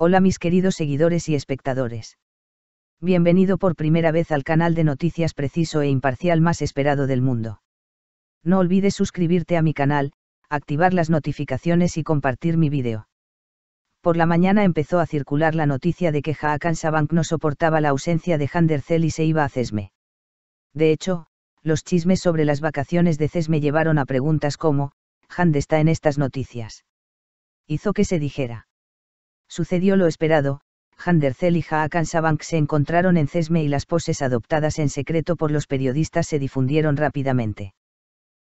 Hola mis queridos seguidores y espectadores. Bienvenido por primera vez al canal de noticias preciso e imparcial más esperado del mundo. No olvides suscribirte a mi canal, activar las notificaciones y compartir mi vídeo. Por la mañana empezó a circular la noticia de que Haakan Sabank no soportaba la ausencia de Handercel y se iba a Cesme. De hecho, los chismes sobre las vacaciones de Cesme llevaron a preguntas como, ¿Hand está en estas noticias? Hizo que se dijera Sucedió lo esperado, Handercel y Hakan Sabank se encontraron en Cesme y las poses adoptadas en secreto por los periodistas se difundieron rápidamente.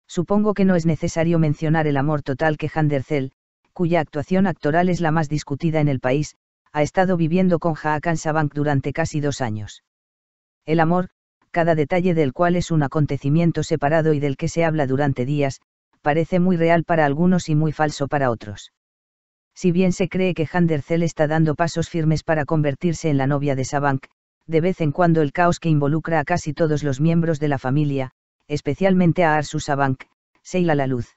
Supongo que no es necesario mencionar el amor total que Handercel, cuya actuación actoral es la más discutida en el país, ha estado viviendo con Hakan durante casi dos años. El amor, cada detalle del cual es un acontecimiento separado y del que se habla durante días, parece muy real para algunos y muy falso para otros. Si bien se cree que Handercel está dando pasos firmes para convertirse en la novia de Sabank, de vez en cuando el caos que involucra a casi todos los miembros de la familia, especialmente a Arsu Sabank, se hila la luz.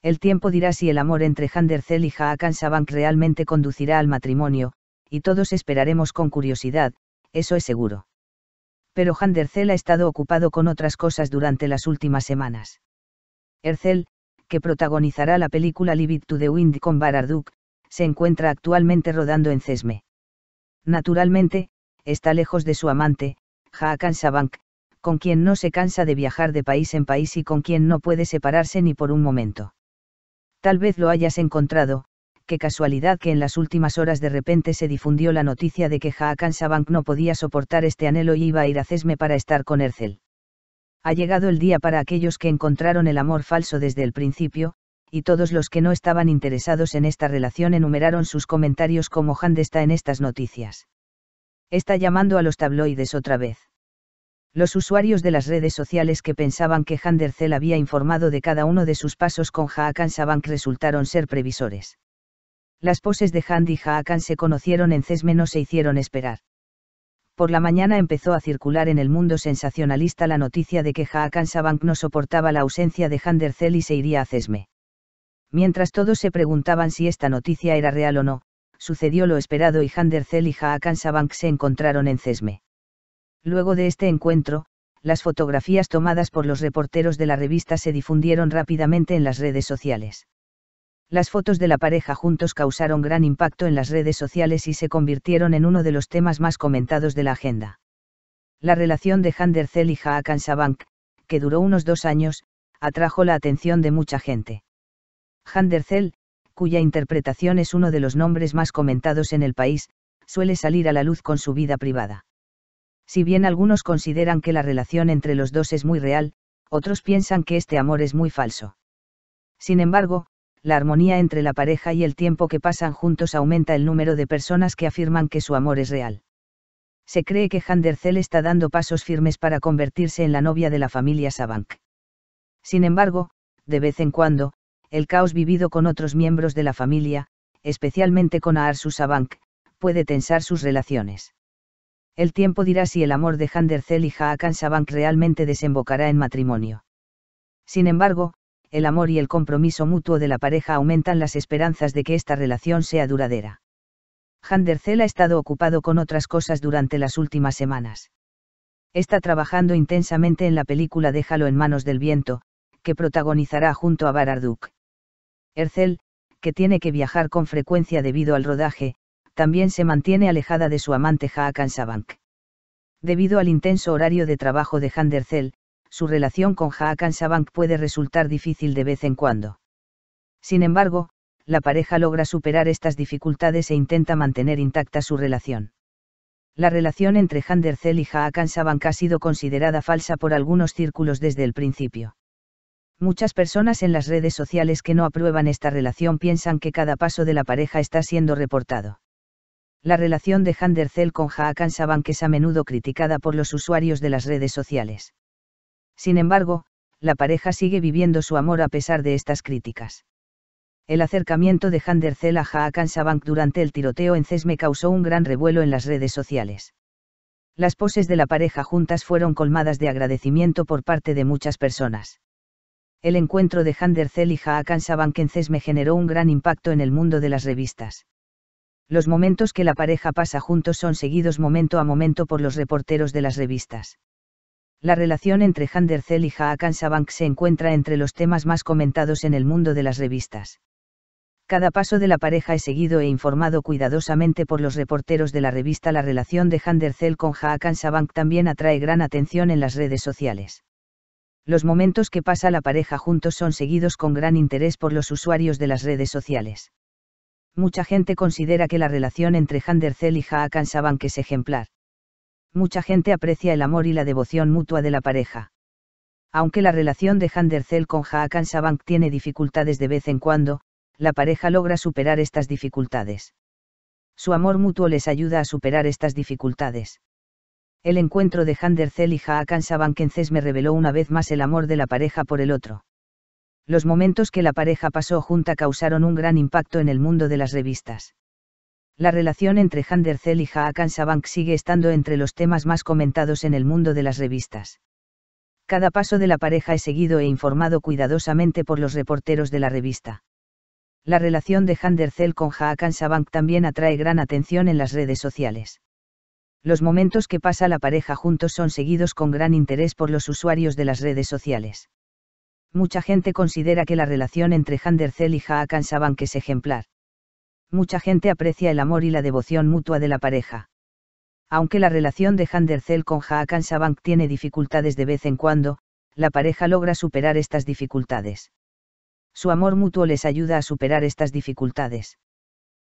El tiempo dirá si el amor entre Handercel y Haakan Sabank realmente conducirá al matrimonio, y todos esperaremos con curiosidad, eso es seguro. Pero Handercel ha estado ocupado con otras cosas durante las últimas semanas. Ercel, que protagonizará la película Livid to the Wind con baraduk se encuentra actualmente rodando en Cesme. Naturalmente, está lejos de su amante, Haakan Sabank, con quien no se cansa de viajar de país en país y con quien no puede separarse ni por un momento. Tal vez lo hayas encontrado, qué casualidad que en las últimas horas de repente se difundió la noticia de que Haakan Sabank no podía soportar este anhelo y iba a ir a Cesme para estar con Ercel. Ha llegado el día para aquellos que encontraron el amor falso desde el principio, y todos los que no estaban interesados en esta relación enumeraron sus comentarios como Hand está en estas noticias. Está llamando a los tabloides otra vez. Los usuarios de las redes sociales que pensaban que Handercel había informado de cada uno de sus pasos con Haakon Sabank resultaron ser previsores. Las poses de Hand y Haakon se conocieron en Cesme no se hicieron esperar por la mañana empezó a circular en el mundo sensacionalista la noticia de que Haakansabank Sabank no soportaba la ausencia de Handercel y se iría a Cesme. Mientras todos se preguntaban si esta noticia era real o no, sucedió lo esperado y Handercel y Haakon Sabank se encontraron en Cesme. Luego de este encuentro, las fotografías tomadas por los reporteros de la revista se difundieron rápidamente en las redes sociales las fotos de la pareja juntos causaron gran impacto en las redes sociales y se convirtieron en uno de los temas más comentados de la agenda. La relación de Handercel y Haakan Sabank, que duró unos dos años, atrajo la atención de mucha gente. Handercel, cuya interpretación es uno de los nombres más comentados en el país, suele salir a la luz con su vida privada. Si bien algunos consideran que la relación entre los dos es muy real, otros piensan que este amor es muy falso. Sin embargo, la armonía entre la pareja y el tiempo que pasan juntos aumenta el número de personas que afirman que su amor es real. Se cree que Handercel está dando pasos firmes para convertirse en la novia de la familia Sabank. Sin embargo, de vez en cuando, el caos vivido con otros miembros de la familia, especialmente con Aarsu Sabank, puede tensar sus relaciones. El tiempo dirá si el amor de Handercel y Haakan Sabank realmente desembocará en matrimonio. Sin embargo, el amor y el compromiso mutuo de la pareja aumentan las esperanzas de que esta relación sea duradera. Handercel ha estado ocupado con otras cosas durante las últimas semanas. Está trabajando intensamente en la película Déjalo en manos del viento, que protagonizará junto a Bararduk. Ercel, que tiene que viajar con frecuencia debido al rodaje, también se mantiene alejada de su amante Hakan Debido al intenso horario de trabajo de Handercel, su relación con Haakan Sabank puede resultar difícil de vez en cuando. Sin embargo, la pareja logra superar estas dificultades e intenta mantener intacta su relación. La relación entre Handercel y Haakan Sabank ha sido considerada falsa por algunos círculos desde el principio. Muchas personas en las redes sociales que no aprueban esta relación piensan que cada paso de la pareja está siendo reportado. La relación de Handercel con Haakan Sabank es a menudo criticada por los usuarios de las redes sociales. Sin embargo, la pareja sigue viviendo su amor a pesar de estas críticas. El acercamiento de Hander a a Sabank durante el tiroteo en CESME causó un gran revuelo en las redes sociales. Las poses de la pareja juntas fueron colmadas de agradecimiento por parte de muchas personas. El encuentro de Hander y Haakon Sabank en CESME generó un gran impacto en el mundo de las revistas. Los momentos que la pareja pasa juntos son seguidos momento a momento por los reporteros de las revistas la relación entre Zell y Haakon Sabank se encuentra entre los temas más comentados en el mundo de las revistas. Cada paso de la pareja es seguido e informado cuidadosamente por los reporteros de la revista. La relación de Zell con Haakon Sabank también atrae gran atención en las redes sociales. Los momentos que pasa la pareja juntos son seguidos con gran interés por los usuarios de las redes sociales. Mucha gente considera que la relación entre Zell y Haakon Sabank es ejemplar mucha gente aprecia el amor y la devoción mutua de la pareja. Aunque la relación de Handercel con Haakan Sabank tiene dificultades de vez en cuando, la pareja logra superar estas dificultades. Su amor mutuo les ayuda a superar estas dificultades. El encuentro de Handercel y Haakan Sabank en CESME me reveló una vez más el amor de la pareja por el otro. Los momentos que la pareja pasó junta causaron un gran impacto en el mundo de las revistas la relación entre Handercel y Hakan sigue estando entre los temas más comentados en el mundo de las revistas. Cada paso de la pareja es seguido e informado cuidadosamente por los reporteros de la revista. La relación de Handercel con Hakan también atrae gran atención en las redes sociales. Los momentos que pasa la pareja juntos son seguidos con gran interés por los usuarios de las redes sociales. Mucha gente considera que la relación entre Handercel y Hakan es ejemplar mucha gente aprecia el amor y la devoción mutua de la pareja. Aunque la relación de Handercel con Haakan Sabank tiene dificultades de vez en cuando, la pareja logra superar estas dificultades. Su amor mutuo les ayuda a superar estas dificultades.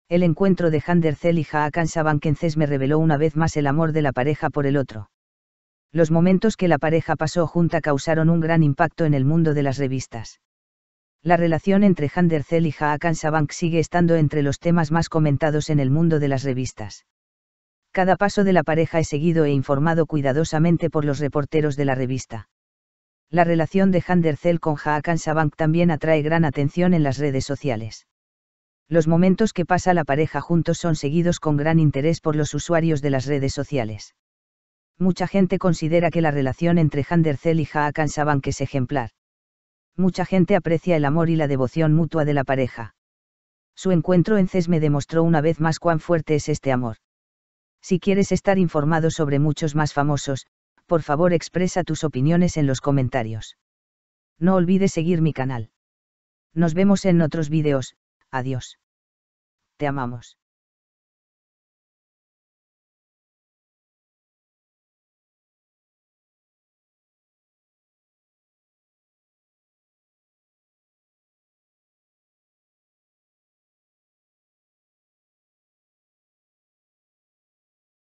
El encuentro de Handercel y Haakan Sabank en CESME me reveló una vez más el amor de la pareja por el otro. Los momentos que la pareja pasó junta causaron un gran impacto en el mundo de las revistas la relación entre Handercel y Haakan Sabank sigue estando entre los temas más comentados en el mundo de las revistas. Cada paso de la pareja es seguido e informado cuidadosamente por los reporteros de la revista. La relación de Handercel con Haakan Sabank también atrae gran atención en las redes sociales. Los momentos que pasa la pareja juntos son seguidos con gran interés por los usuarios de las redes sociales. Mucha gente considera que la relación entre Handercel y Haakan Sabank es ejemplar mucha gente aprecia el amor y la devoción mutua de la pareja. Su encuentro en CES me demostró una vez más cuán fuerte es este amor. Si quieres estar informado sobre muchos más famosos, por favor expresa tus opiniones en los comentarios. No olvides seguir mi canal. Nos vemos en otros vídeos, adiós. Te amamos.